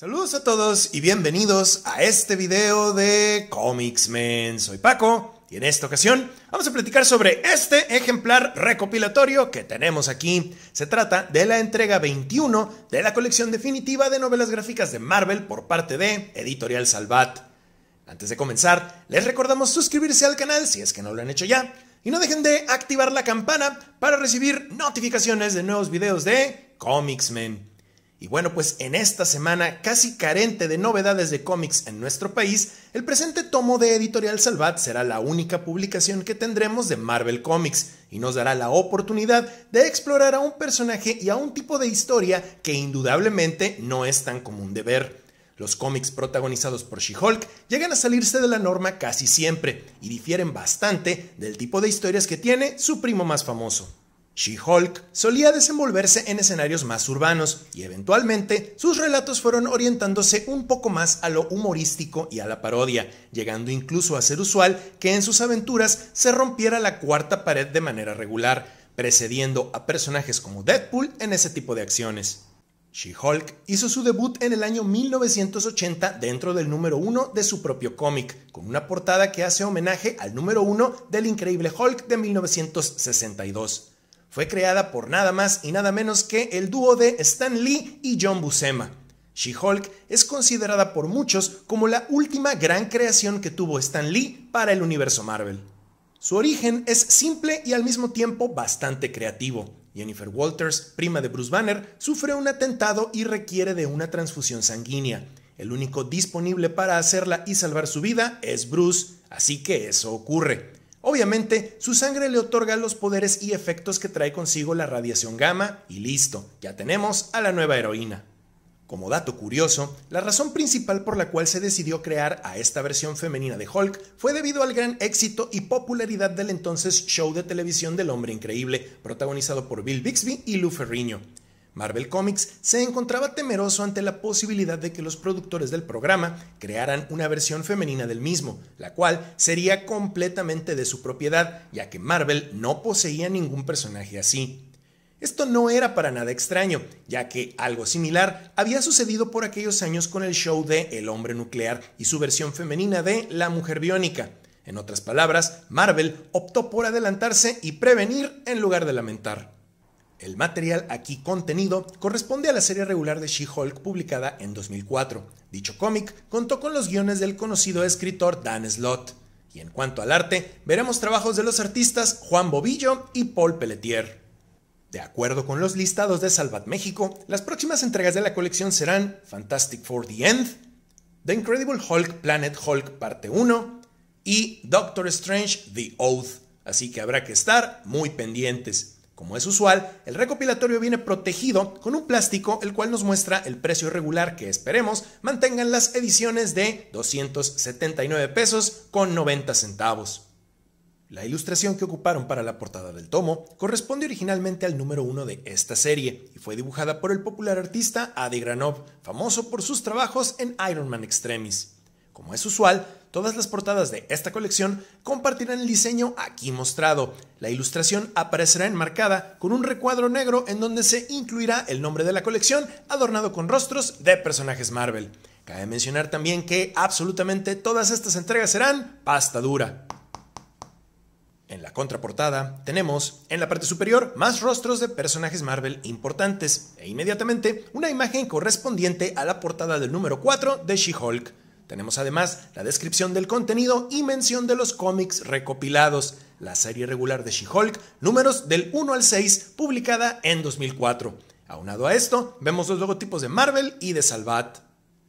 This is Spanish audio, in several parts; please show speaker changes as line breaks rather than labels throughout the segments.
Saludos a todos y bienvenidos a este video de Comics Men. Soy Paco y en esta ocasión vamos a platicar sobre este ejemplar recopilatorio que tenemos aquí. Se trata de la entrega 21 de la colección definitiva de novelas gráficas de Marvel por parte de Editorial Salvat. Antes de comenzar, les recordamos suscribirse al canal si es que no lo han hecho ya y no dejen de activar la campana para recibir notificaciones de nuevos videos de Comics Men. Y bueno, pues en esta semana casi carente de novedades de cómics en nuestro país, el presente tomo de Editorial Salvat será la única publicación que tendremos de Marvel Comics y nos dará la oportunidad de explorar a un personaje y a un tipo de historia que indudablemente no es tan común de ver. Los cómics protagonizados por She-Hulk llegan a salirse de la norma casi siempre y difieren bastante del tipo de historias que tiene su primo más famoso. She-Hulk solía desenvolverse en escenarios más urbanos y eventualmente sus relatos fueron orientándose un poco más a lo humorístico y a la parodia, llegando incluso a ser usual que en sus aventuras se rompiera la cuarta pared de manera regular, precediendo a personajes como Deadpool en ese tipo de acciones. She-Hulk hizo su debut en el año 1980 dentro del número 1 de su propio cómic, con una portada que hace homenaje al número uno del Increíble Hulk de 1962 fue creada por nada más y nada menos que el dúo de Stan Lee y John Buscema. She-Hulk es considerada por muchos como la última gran creación que tuvo Stan Lee para el universo Marvel. Su origen es simple y al mismo tiempo bastante creativo. Jennifer Walters, prima de Bruce Banner, sufre un atentado y requiere de una transfusión sanguínea. El único disponible para hacerla y salvar su vida es Bruce, así que eso ocurre. Obviamente, su sangre le otorga los poderes y efectos que trae consigo la radiación gamma y listo, ya tenemos a la nueva heroína. Como dato curioso, la razón principal por la cual se decidió crear a esta versión femenina de Hulk fue debido al gran éxito y popularidad del entonces show de televisión del Hombre Increíble, protagonizado por Bill Bixby y Lou Ferrigno, Marvel Comics se encontraba temeroso ante la posibilidad de que los productores del programa crearan una versión femenina del mismo, la cual sería completamente de su propiedad, ya que Marvel no poseía ningún personaje así. Esto no era para nada extraño, ya que algo similar había sucedido por aquellos años con el show de El hombre nuclear y su versión femenina de La mujer biónica. En otras palabras, Marvel optó por adelantarse y prevenir en lugar de lamentar. El material aquí contenido corresponde a la serie regular de She-Hulk publicada en 2004. Dicho cómic contó con los guiones del conocido escritor Dan Slott. Y en cuanto al arte, veremos trabajos de los artistas Juan Bobillo y Paul Pelletier. De acuerdo con los listados de Salvat México, las próximas entregas de la colección serán Fantastic for The End, The Incredible Hulk Planet Hulk Parte 1 y Doctor Strange The Oath, así que habrá que estar muy pendientes. Como es usual, el recopilatorio viene protegido con un plástico el cual nos muestra el precio regular que esperemos mantengan las ediciones de 279 pesos con 90 centavos. La ilustración que ocuparon para la portada del tomo corresponde originalmente al número uno de esta serie y fue dibujada por el popular artista Adi Granov, famoso por sus trabajos en Iron Man Extremis. Como es usual, todas las portadas de esta colección compartirán el diseño aquí mostrado. La ilustración aparecerá enmarcada con un recuadro negro en donde se incluirá el nombre de la colección adornado con rostros de personajes Marvel. Cabe mencionar también que absolutamente todas estas entregas serán pasta dura. En la contraportada tenemos, en la parte superior, más rostros de personajes Marvel importantes e inmediatamente una imagen correspondiente a la portada del número 4 de She-Hulk. Tenemos además la descripción del contenido y mención de los cómics recopilados, la serie regular de She-Hulk, números del 1 al 6, publicada en 2004. Aunado a esto, vemos los logotipos de Marvel y de Salvat.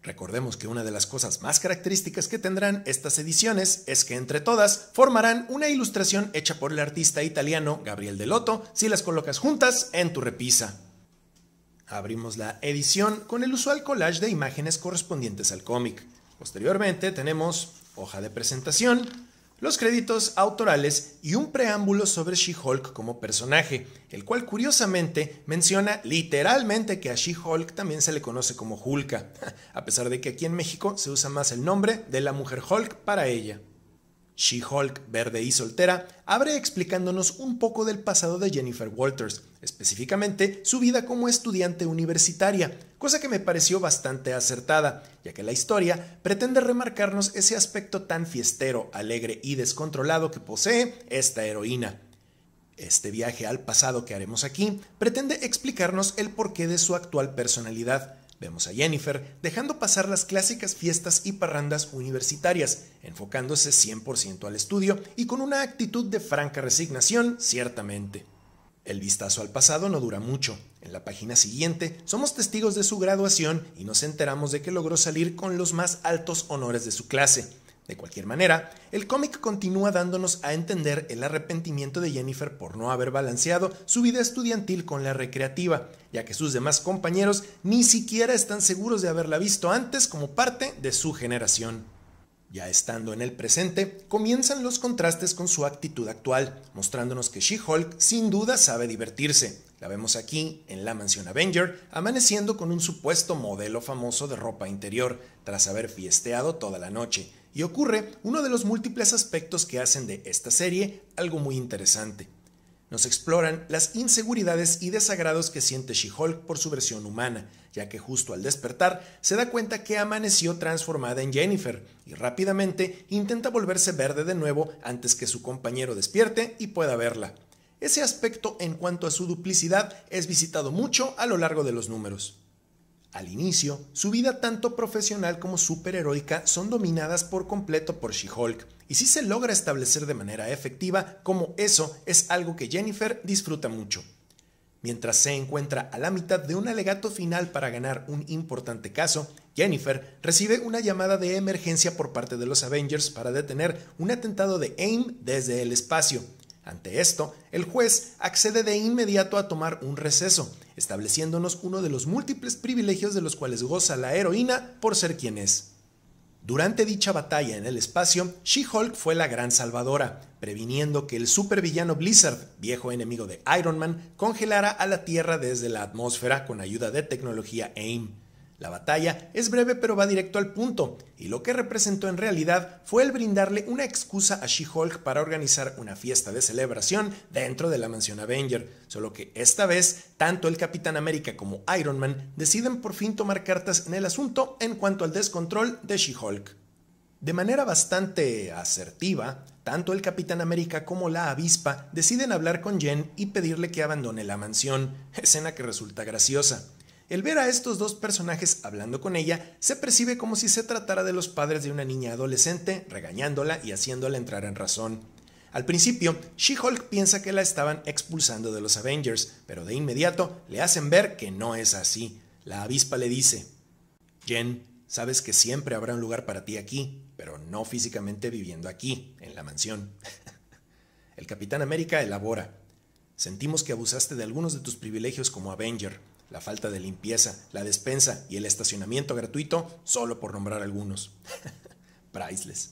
Recordemos que una de las cosas más características que tendrán estas ediciones es que entre todas formarán una ilustración hecha por el artista italiano Gabriel Delotto si las colocas juntas en tu repisa. Abrimos la edición con el usual collage de imágenes correspondientes al cómic. Posteriormente tenemos hoja de presentación, los créditos autorales y un preámbulo sobre She-Hulk como personaje, el cual curiosamente menciona literalmente que a She-Hulk también se le conoce como Hulka, a pesar de que aquí en México se usa más el nombre de la mujer Hulk para ella. She-Hulk, verde y soltera, abre explicándonos un poco del pasado de Jennifer Walters, específicamente su vida como estudiante universitaria, cosa que me pareció bastante acertada, ya que la historia pretende remarcarnos ese aspecto tan fiestero, alegre y descontrolado que posee esta heroína. Este viaje al pasado que haremos aquí pretende explicarnos el porqué de su actual personalidad. Vemos a Jennifer dejando pasar las clásicas fiestas y parrandas universitarias, enfocándose 100% al estudio y con una actitud de franca resignación, ciertamente. El vistazo al pasado no dura mucho. En la página siguiente somos testigos de su graduación y nos enteramos de que logró salir con los más altos honores de su clase. De cualquier manera, el cómic continúa dándonos a entender el arrepentimiento de Jennifer por no haber balanceado su vida estudiantil con la recreativa, ya que sus demás compañeros ni siquiera están seguros de haberla visto antes como parte de su generación. Ya estando en el presente, comienzan los contrastes con su actitud actual, mostrándonos que She-Hulk sin duda sabe divertirse. La vemos aquí, en la mansión Avenger, amaneciendo con un supuesto modelo famoso de ropa interior, tras haber fiesteado toda la noche, y ocurre uno de los múltiples aspectos que hacen de esta serie algo muy interesante nos exploran las inseguridades y desagrados que siente She-Hulk por su versión humana, ya que justo al despertar se da cuenta que amaneció transformada en Jennifer y rápidamente intenta volverse verde de nuevo antes que su compañero despierte y pueda verla. Ese aspecto en cuanto a su duplicidad es visitado mucho a lo largo de los números. Al inicio, su vida tanto profesional como superheroica son dominadas por completo por She-Hulk, y si se logra establecer de manera efectiva, como eso es algo que Jennifer disfruta mucho. Mientras se encuentra a la mitad de un alegato final para ganar un importante caso, Jennifer recibe una llamada de emergencia por parte de los Avengers para detener un atentado de AIM desde el espacio. Ante esto, el juez accede de inmediato a tomar un receso, estableciéndonos uno de los múltiples privilegios de los cuales goza la heroína por ser quien es. Durante dicha batalla en el espacio, She-Hulk fue la gran salvadora, previniendo que el supervillano Blizzard, viejo enemigo de Iron Man, congelara a la Tierra desde la atmósfera con ayuda de tecnología AIM. La batalla es breve pero va directo al punto, y lo que representó en realidad fue el brindarle una excusa a She-Hulk para organizar una fiesta de celebración dentro de la mansión Avenger, solo que esta vez tanto el Capitán América como Iron Man deciden por fin tomar cartas en el asunto en cuanto al descontrol de She-Hulk. De manera bastante asertiva, tanto el Capitán América como la avispa deciden hablar con Jen y pedirle que abandone la mansión, escena que resulta graciosa. El ver a estos dos personajes hablando con ella se percibe como si se tratara de los padres de una niña adolescente, regañándola y haciéndola entrar en razón. Al principio, She-Hulk piensa que la estaban expulsando de los Avengers, pero de inmediato le hacen ver que no es así. La avispa le dice, Jen, sabes que siempre habrá un lugar para ti aquí, pero no físicamente viviendo aquí, en la mansión. el Capitán América elabora, sentimos que abusaste de algunos de tus privilegios como Avenger la falta de limpieza, la despensa y el estacionamiento gratuito, solo por nombrar algunos. Priceless.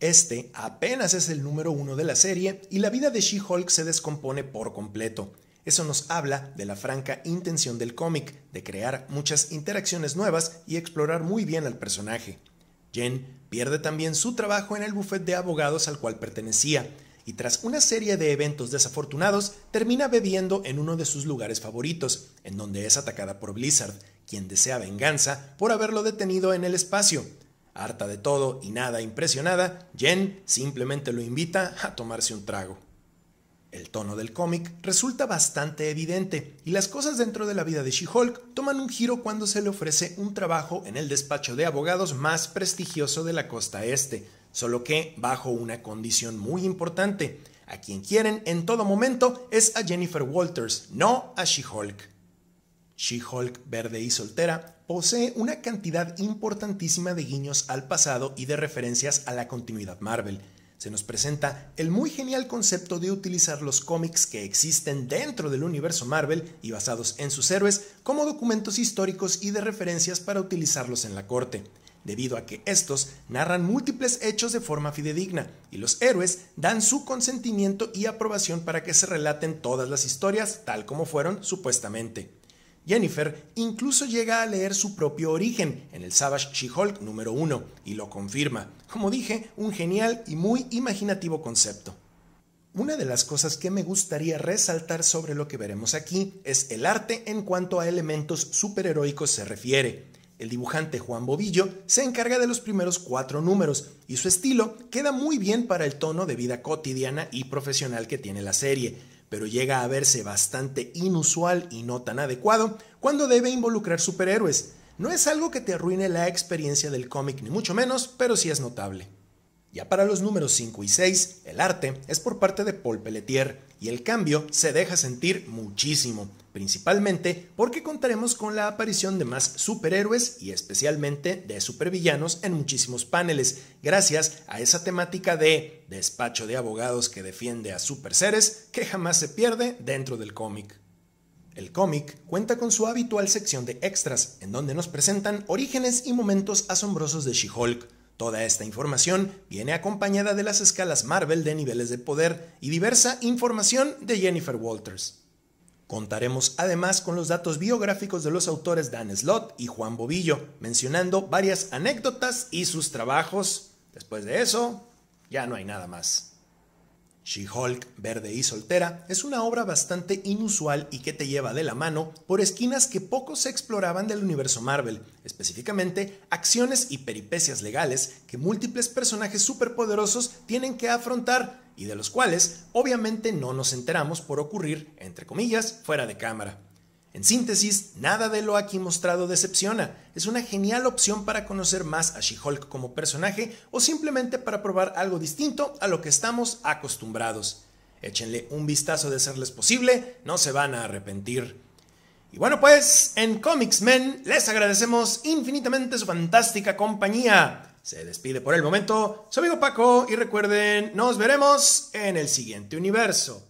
Este apenas es el número uno de la serie y la vida de She-Hulk se descompone por completo. Eso nos habla de la franca intención del cómic, de crear muchas interacciones nuevas y explorar muy bien al personaje. Jen pierde también su trabajo en el bufete de abogados al cual pertenecía, y tras una serie de eventos desafortunados termina bebiendo en uno de sus lugares favoritos, en donde es atacada por Blizzard, quien desea venganza por haberlo detenido en el espacio. Harta de todo y nada impresionada, Jen simplemente lo invita a tomarse un trago. El tono del cómic resulta bastante evidente y las cosas dentro de la vida de She-Hulk toman un giro cuando se le ofrece un trabajo en el despacho de abogados más prestigioso de la costa este, solo que bajo una condición muy importante. A quien quieren en todo momento es a Jennifer Walters, no a She-Hulk. She-Hulk verde y soltera posee una cantidad importantísima de guiños al pasado y de referencias a la continuidad Marvel. Se nos presenta el muy genial concepto de utilizar los cómics que existen dentro del universo Marvel y basados en sus héroes como documentos históricos y de referencias para utilizarlos en la corte debido a que estos narran múltiples hechos de forma fidedigna, y los héroes dan su consentimiento y aprobación para que se relaten todas las historias tal como fueron supuestamente. Jennifer incluso llega a leer su propio origen en el Savage She-Hulk número 1 y lo confirma. Como dije, un genial y muy imaginativo concepto. Una de las cosas que me gustaría resaltar sobre lo que veremos aquí es el arte en cuanto a elementos superheroicos se refiere. El dibujante Juan Bobillo se encarga de los primeros cuatro números y su estilo queda muy bien para el tono de vida cotidiana y profesional que tiene la serie, pero llega a verse bastante inusual y no tan adecuado cuando debe involucrar superhéroes. No es algo que te arruine la experiencia del cómic ni mucho menos, pero sí es notable. Ya para los números 5 y 6, el arte es por parte de Paul Pelletier y el cambio se deja sentir muchísimo, principalmente porque contaremos con la aparición de más superhéroes y especialmente de supervillanos en muchísimos paneles, gracias a esa temática de despacho de abogados que defiende a superseres que jamás se pierde dentro del cómic. El cómic cuenta con su habitual sección de extras, en donde nos presentan orígenes y momentos asombrosos de She-Hulk, Toda esta información viene acompañada de las escalas Marvel de niveles de poder y diversa información de Jennifer Walters. Contaremos además con los datos biográficos de los autores Dan Slott y Juan Bobillo, mencionando varias anécdotas y sus trabajos. Después de eso, ya no hay nada más. She-Hulk, verde y soltera, es una obra bastante inusual y que te lleva de la mano por esquinas que poco se exploraban del universo Marvel, específicamente acciones y peripecias legales que múltiples personajes superpoderosos tienen que afrontar y de los cuales obviamente no nos enteramos por ocurrir, entre comillas, fuera de cámara. En síntesis, nada de lo aquí mostrado decepciona. Es una genial opción para conocer más a She-Hulk como personaje o simplemente para probar algo distinto a lo que estamos acostumbrados. Échenle un vistazo de serles posible, no se van a arrepentir. Y bueno pues, en Comics Men les agradecemos infinitamente su fantástica compañía. Se despide por el momento su amigo Paco y recuerden, nos veremos en el siguiente universo.